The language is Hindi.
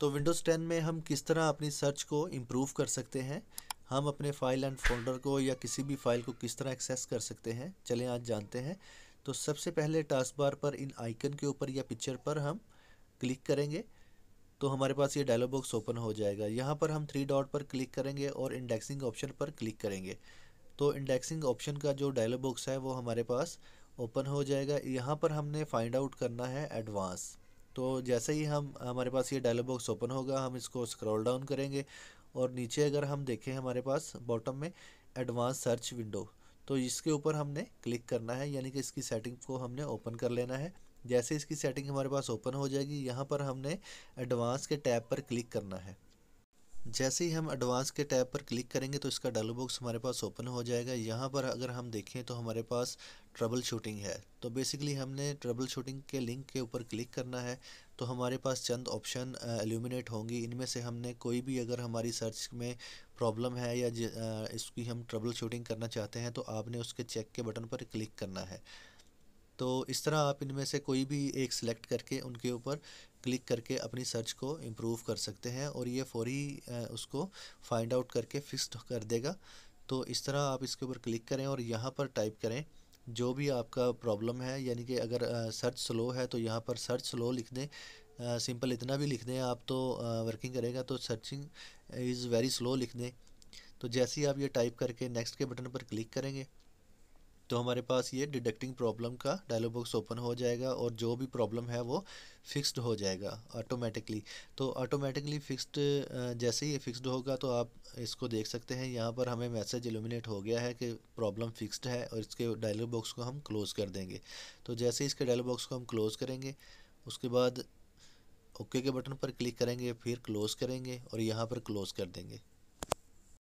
तो विंडोज़ 10 में हम किस तरह अपनी सर्च को इम्प्रूव कर सकते हैं हम अपने फाइल एंड फोल्डर को या किसी भी फाइल को किस तरह एक्सेस कर सकते हैं चलें आज जानते हैं तो सबसे पहले टास्क बार पर इन आइकन के ऊपर या पिक्चर पर हम क्लिक करेंगे तो हमारे पास ये डायलॉग बॉक्स ओपन हो जाएगा यहाँ पर हम थ्री डॉट पर क्लिक करेंगे और इंडेक्सिंग ऑप्शन पर क्लिक करेंगे तो इंडेक्सिंग ऑप्शन का जो डायलॉग बॉक्स है वो हमारे पास ओपन हो जाएगा यहाँ पर हमने फाइंड आउट करना है एडवांस तो जैसे ही हम हमारे पास ये डायलॉग बॉक्स ओपन होगा हम इसको स्क्रॉल डाउन करेंगे और नीचे अगर हम देखें हमारे पास बॉटम में एडवांस सर्च विंडो तो इसके ऊपर हमने क्लिक करना है यानी कि इसकी सेटिंग को हमने ओपन कर लेना है जैसे इसकी सेटिंग हमारे पास ओपन हो जाएगी यहाँ पर हमने एडवांस के टैब पर क्लिक करना है जैसे ही हम एडवांस के टैब पर क्लिक करेंगे तो इसका डायलॉग बॉक्स हमारे पास ओपन हो जाएगा यहाँ पर अगर हम देखें तो हमारे पास ट्रबल शूटिंग है तो बेसिकली हमने ट्रबल शूटिंग के लिंक के ऊपर क्लिक करना है तो हमारे पास चंद ऑप्शन एल्यूमिनेट होंगी इनमें से हमने कोई भी अगर हमारी सर्च में प्रॉब्लम है या इसकी हम ट्रबल शूटिंग करना चाहते हैं तो आपने उसके चेक के बटन पर क्लिक करना है तो इस तरह आप इनमें से कोई भी एक सिलेक्ट करके उनके ऊपर क्लिक करके अपनी सर्च को इम्प्रूव कर सकते हैं और ये फौरी उसको फाइंड आउट करके फिक्स्ड कर देगा तो इस तरह आप इसके ऊपर क्लिक करें और यहाँ पर टाइप करें जो भी आपका प्रॉब्लम है यानी कि अगर सर्च स्लो है तो यहाँ पर सर्च स्लो लिख दें सिंपल इतना भी लिख दें आप तो वर्किंग करेगा तो सर्चिंग इज़ वेरी स्लो लिख दें तो जैसे ही आप ये टाइप करके नेक्स्ट के बटन पर क्लिक करेंगे तो हमारे पास ये डिडक्टिंग प्रॉब्लम का डायलॉग बॉक्स ओपन हो जाएगा और जो भी प्रॉब्लम है वो फिक्स्ड हो जाएगा ऑटोमेटिकली तो ऑटोमेटिकली फिक्स्ड जैसे ही ये फिक्स्ड होगा तो आप इसको देख सकते हैं यहाँ पर हमें मैसेज एलिमिनेट हो गया है कि प्रॉब्लम फिक्स्ड है और इसके डायलॉग बॉक्स को हम क्लोज़ कर देंगे तो जैसे इसके डायलॉग बॉक्स को हम क्लोज़ करेंगे उसके बाद ओके के बटन पर क्लिक करेंगे फिर क्लोज़ करेंगे और यहाँ पर क्लोज़ कर देंगे